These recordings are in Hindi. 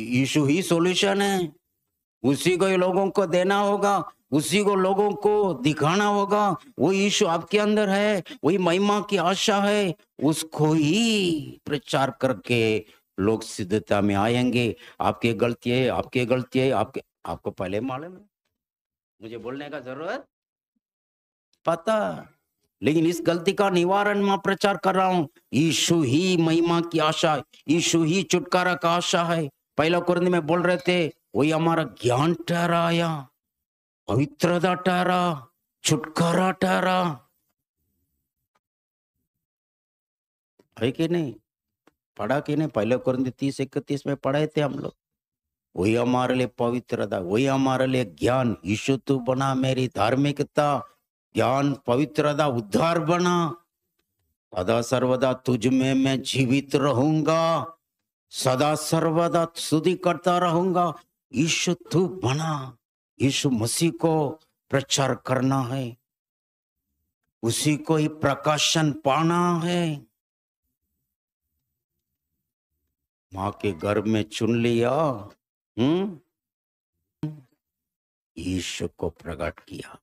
यीशु ही सॉल्यूशन है उसी को लोगों को देना होगा उसी को लोगों को दिखाना होगा वो यीशु आपके अंदर है वही महिमा की आशा है उसको ही प्रचार करके लोग सिद्धता में आएंगे आपकी गलती है आपकी गलती है आपके आपको पहले मालूम है मुझे बोलने का जरूरत पता लेकिन इस गलती का निवारण मैं प्रचार कर रहा हूं यीशु ही महिमा की आशा यीशु ही छुटकारा का आशा है पहला कुरंद में बोल रहे थे वही हमारा ज्ञान या पवित्रता ठहरा छुटकारा ठहरा है कि नहीं पढ़ा कि नहीं पहले कुरंद तीस इकतीस में पढ़े थे हम लोग वही हमारे लिए पवित्रता वही हमारे लिए ज्ञान यीशु तू बना मेरी धार्मिकता ज्ञान पवित्रता उद्धार बना सदा सर्वदा तुझ में मैं जीवित रहूंगा सदा सर्वदा शुद्धि करता रहूंगा यीशु तू बना यीशु मसीह को प्रचार करना है उसी को ही प्रकाशन पाना है माँ के घर में चुन लिया हम्म यीशु को प्रकट किया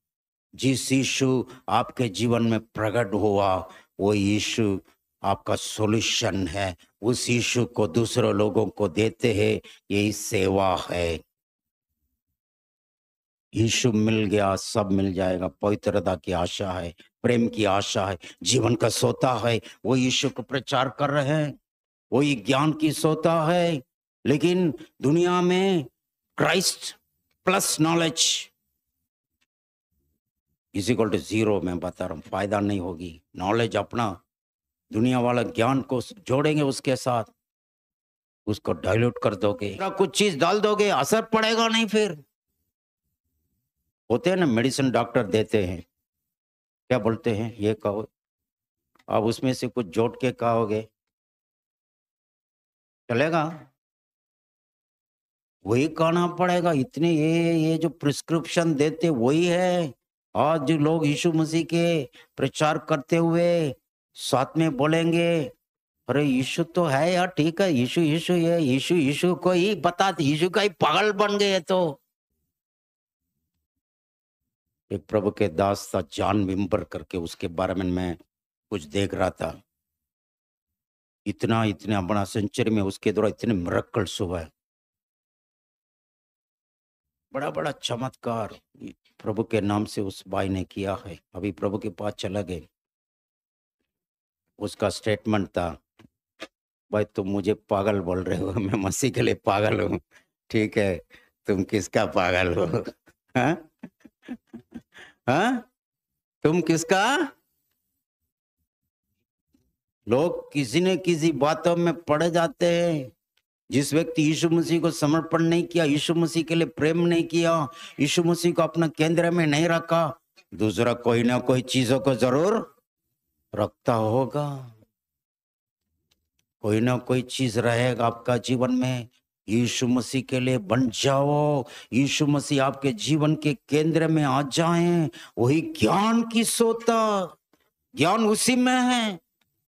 जिस यीशु आपके जीवन में प्रकट हुआ वो यीशु आपका सॉल्यूशन है उस यीशु को दूसरे लोगों को देते हैं यही सेवा है यीशु मिल गया सब मिल जाएगा पवित्रता की आशा है प्रेम की आशा है जीवन का सोता है वो यीशु को प्रचार कर रहे हैं वही ज्ञान की सोता है लेकिन दुनिया में Christ plus knowledge is equal to zero मैं बता रहा हूँ फायदा नहीं होगी नॉलेज अपना दुनिया वाला ज्ञान को जोड़ेंगे उसके साथ उसको डाइल्यूट कर दोगे कुछ चीज डाल दोगे असर पड़ेगा नहीं फिर होते हैं ना मेडिसिन डॉक्टर देते हैं क्या बोलते हैं ये कहो आप उसमें से कुछ जोड़ के कहोगे चलेगा वही कहना पड़ेगा इतने ये ये जो प्रिस्क्रिप्शन देते वही है आज जो लोग यीशु मसीह के प्रचार करते हुए साथ में बोलेंगे अरे यीशु तो है यार ठीक है यीशु यीशु ये यीशु यीशु को ही बता यीशु का ही पागल बन गए तो एक प्रभु के दास था जान विम्बर करके उसके बारे में मैं कुछ देख रहा था इतना इतने अपना सेंचुरी में उसके द्वारा इतने मरक्कल सुबह बड़ा बड़ा चमत्कार प्रभु के नाम से उस भाई ने किया है अभी प्रभु के पास चला गए उसका स्टेटमेंट था भाई तुम मुझे पागल बोल रहे हो मैं मसीह के लिए पागल हूँ ठीक है तुम किसका पागल हो हा? हा? हाँ? तुम किसका लोग किसी न किसी बातों में पड़ जाते हैं जिस व्यक्ति यीशु मसीह को समर्पण नहीं किया यीशु मसीह के लिए प्रेम नहीं किया यीशु मसीह को अपना केंद्र में नहीं रखा दूसरा कोई ना कोई चीजों को जरूर रखता होगा कोई ना कोई चीज रहेगा आपका जीवन में यीशु मसीह के लिए बन जाओ यीशु मसीह आपके जीवन के केंद्र में आ जाएं वही ज्ञान की सोता ज्ञान उसी में है